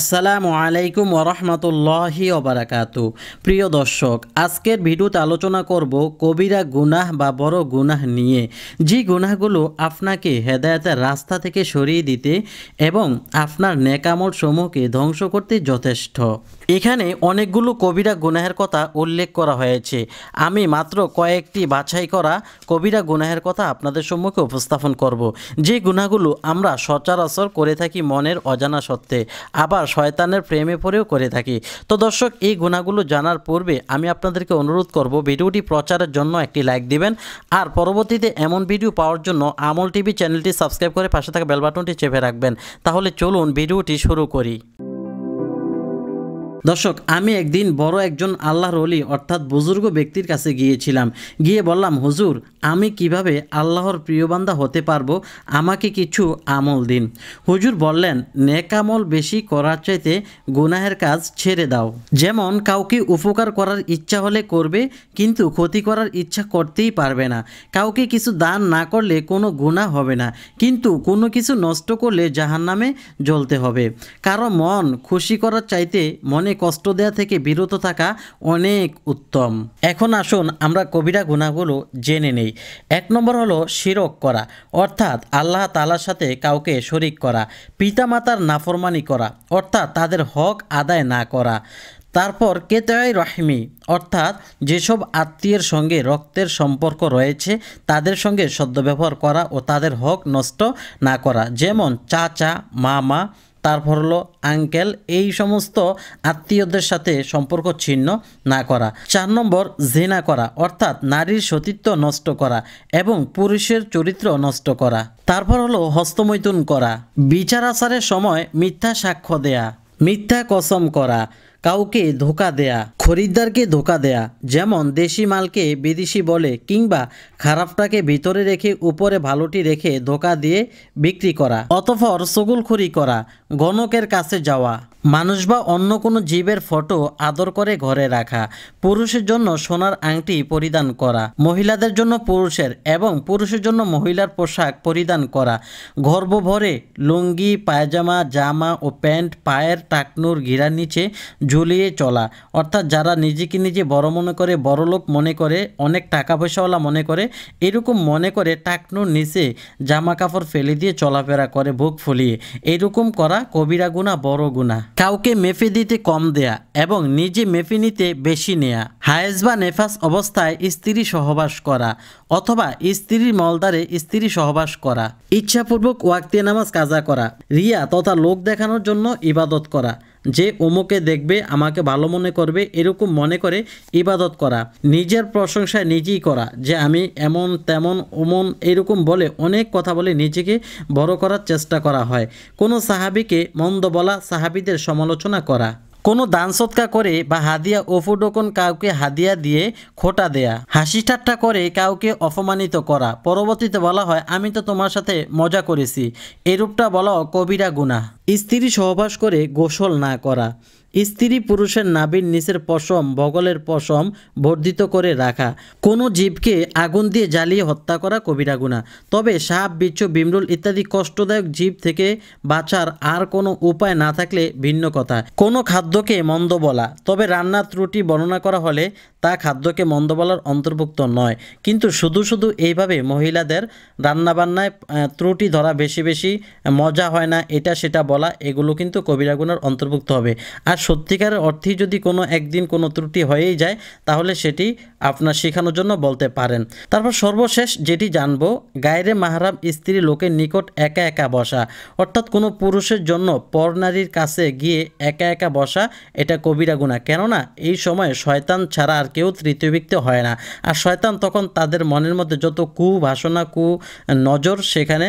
আসসালামু আলাইকুম ওরহমতুল্লাহি ওবরাকাত প্রিয় দর্শক আজকের ভিডিওতে আলোচনা করব কবিরা গুনাহ বা বড় গুনাহ নিয়ে যে গুনাহগুলো আপনাকে হেদায়তের রাস্তা থেকে সরিয়ে দিতে এবং আপনার নেকামল সমূহকে ধ্বংস করতে যথেষ্ট এখানে অনেকগুলো কবিরা গুনাহের কথা উল্লেখ করা হয়েছে আমি মাত্র কয়েকটি বাছাই করা কবিরা গুনাহের কথা আপনাদের সম্মুখে উপস্থাপন করব যে গুনাহগুলো আমরা সচরাচর করে থাকি মনের অজানা সত্ত্বে আবার আবার শয়তানের প্রেমে পড়েও করে থাকি তো দর্শক এই গুণাগুলো জানার পূর্বে আমি আপনাদেরকে অনুরোধ করব ভিডিওটি প্রচারের জন্য একটি লাইক দিবেন আর পরবর্তীতে এমন ভিডিও পাওয়ার জন্য আমল টিভি চ্যানেলটি সাবস্ক্রাইব করে পাশে থাকা বেলবাটনটি চেপে রাখবেন তাহলে চলুন ভিডিওটি শুরু করি দর্শক আমি একদিন বড় একজন আল্লাহর অলি অর্থাৎ বুজুর্গ ব্যক্তির কাছে গিয়েছিলাম গিয়ে বললাম হুজুর আমি কিভাবে আল্লাহর প্রিয়বান্ধা হতে পারবো আমাকে কিছু আমল দিন হুজুর বললেন নেকামল বেশি করার চাইতে গুনাহের কাজ ছেড়ে দাও যেমন কাউকে উপকার করার ইচ্ছা হলে করবে কিন্তু ক্ষতি করার ইচ্ছা করতেই পারবে না কাউকে কিছু দান না করলে কোনো গুণা হবে না কিন্তু কোনো কিছু নষ্ট করলে জাহান নামে জ্বলতে হবে কারো মন খুশি করার চাইতে মনে কষ্ট দেয়া থেকে বিরত থাকা অনেক উত্তম এখন আসুন আমরা কবিরা গুণাগুলো জেনে নেই এক নম্বর হলো শিরক করা অর্থাৎ আল্লাহ তালার সাথে কাউকে শরিক করা পিতামাতার নাফরমানি করা অর্থাৎ তাদের হক আদায় না করা তারপর কেতায় রহিমি অর্থাৎ যেসব আত্মীয়ের সঙ্গে রক্তের সম্পর্ক রয়েছে তাদের সঙ্গে সদ্যব্যবহার করা ও তাদের হক নষ্ট না করা যেমন চাচা মামা তারপর হলো আঙ্কেল এই সমস্ত আত্মীয়দের সাথে সম্পর্ক ছিন্ন না করা চার নম্বর জেনা করা অর্থাৎ নারীর সতীত্ব নষ্ট করা এবং পুরুষের চরিত্র নষ্ট করা তারপর হলো হস্তমৈথুন করা বিচার আচারের সময় মিথ্যা সাক্ষ্য দেয়া মিথ্যা কসম করা কাউকে ধোকা দেয়া খরিদ্দারকে ধোকা দেয়া যেমন দেশি মালকে বিদেশি বলে কিংবা খারাপটাকে ভিতরে রেখে উপরে ভালোটি রেখে ধোকা দিয়ে বিক্রি করা অতফর সগুলখুরি করা গণকের কাছে যাওয়া মানুষ বা অন্য কোনো জীবের ফটো আদর করে ঘরে রাখা পুরুষের জন্য সোনার আংটি পরিধান করা মহিলাদের জন্য পুরুষের এবং পুরুষের জন্য মহিলার পোশাক পরিধান করা ভরে লুঙ্গি পায়জামা জামা ও প্যান্ট পায়ের টাকনুর ঘিরার নিচে ঝুলিয়ে চলা অর্থাৎ যারা নিজেকে নিজে বড় মনে করে বড় লোক মনে করে অনেক টাকা পয়সাওয়ালা মনে করে এরকম মনে করে টাকনুর নিচে জামা কাপড় ফেলে দিয়ে চলাফেরা করে ভোগ ফুলিয়ে এরকম করা কবিরা গুণা বড় গুণা কাউকে মেফে দিতে কম দেয়া এবং নিজে মেফে নিতে বেশি নেয়া হায়েস বা নেফাস অবস্থায় স্ত্রী সহবাস করা অথবা স্ত্রীর মলদারে স্ত্রী সহবাস করা ইচ্ছাপূর্বক ওয়াক্তে নামাজ কাজা করা রিয়া তথা লোক দেখানোর জন্য ইবাদত করা যে অমুকে দেখবে আমাকে ভালো মনে করবে এরকম মনে করে ইবাদত করা নিজের প্রশংসা নিজেই করা যে আমি এমন তেমন ওমন এরকম বলে অনেক কথা বলে নিজেকে বড় করার চেষ্টা করা হয় কোনো সাহাবিকে মন্দ বলা সাহাবিদের সমালোচনা করা কোনো দান সৎকা করে বা হাদিয়া ওফুডোকন কাউকে হাদিয়া দিয়ে খোটা দেয়া হাসি ঠাট্টা করে কাউকে অপমানিত করা পরবর্তীতে বলা হয় আমি তো তোমার সাথে মজা করেছি এরূপটা বলা কবিরা গুণা স্ত্রী সহবাস করে গোসল না করা স্ত্রী পুরুষের নাভির নিচের পশম বগলের পশম বর্ধিত করে রাখা কোনো জীবকে আগুন দিয়ে জ্বালিয়ে হত্যা করা কবিরা গুণা তবে সাপ বিচ্ছু বিমরুল ইত্যাদি কষ্টদায়ক জীব থেকে বাঁচার আর কোনো উপায় না থাকলে ভিন্ন কথা কোনো খাদ্যকে মন্দ বলা তবে রান্নার ত্রুটি বর্ণনা করা হলে তা খাদ্যকে মন্দ বলার অন্তর্ভুক্ত নয় কিন্তু শুধু শুধু এইভাবে মহিলাদের রান্নাবান্নায় ত্রুটি ধরা বেশি বেশি মজা হয় না এটা সেটা বলা এগুলো কিন্তু কবিরাগুনার অন্তর্ভুক্ত হবে আর আর সত্যিকার অর্থে যদি কোনো একদিন কোনো ত্রুটি হয়েই যায় তাহলে সেটি আপনার শেখানোর জন্য বলতে পারেন তারপর সর্বশেষ যেটি জানব গায়রে মাহারাম স্ত্রী লোকের নিকট একা একা বসা অর্থাৎ কোনো পুরুষের জন্য পরনারীর কাছে গিয়ে একা একা বসা এটা কবিরা গুণা কেননা এই সময় শয়তান ছাড়া আর কেউ তৃতীয় ব্যক্তি হয় না আর শয়তান তখন তাদের মনের মধ্যে যত কু ভাষণা কু নজর সেখানে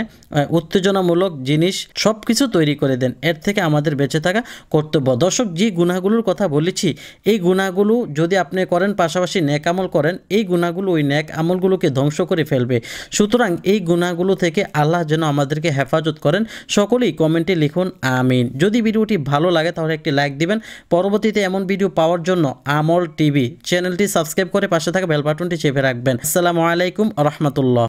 উত্তেজনামূলক জিনিস সব কিছু তৈরি করে দেন এর থেকে আমাদের বেঁচে থাকা কর্তব্য দর্শক যে গুণাগুলোর কথা বলেছি এই গুণাগুলো যদি আপনি করেন পাশাপাশি ন্যাক আমল করেন এই গুণাগুলো ওই ন্যাক আমলগুলোকে ধ্বংস করে ফেলবে সুতরাং এই গুণাগুলো থেকে আল্লাহ যেন আমাদেরকে হেফাজত করেন সকলেই কমেন্টে লিখুন আমিন যদি ভিডিওটি ভালো লাগে তাহলে একটি লাইক দিবেন পরবর্তীতে এমন ভিডিও পাওয়ার জন্য আমল টিভি চ্যানেলটি সাবস্ক্রাইব করে পাশে থাকা বেলবাটনটি চেপে রাখবেন আসসালামু আলাইকুম রহমতুল্লাহ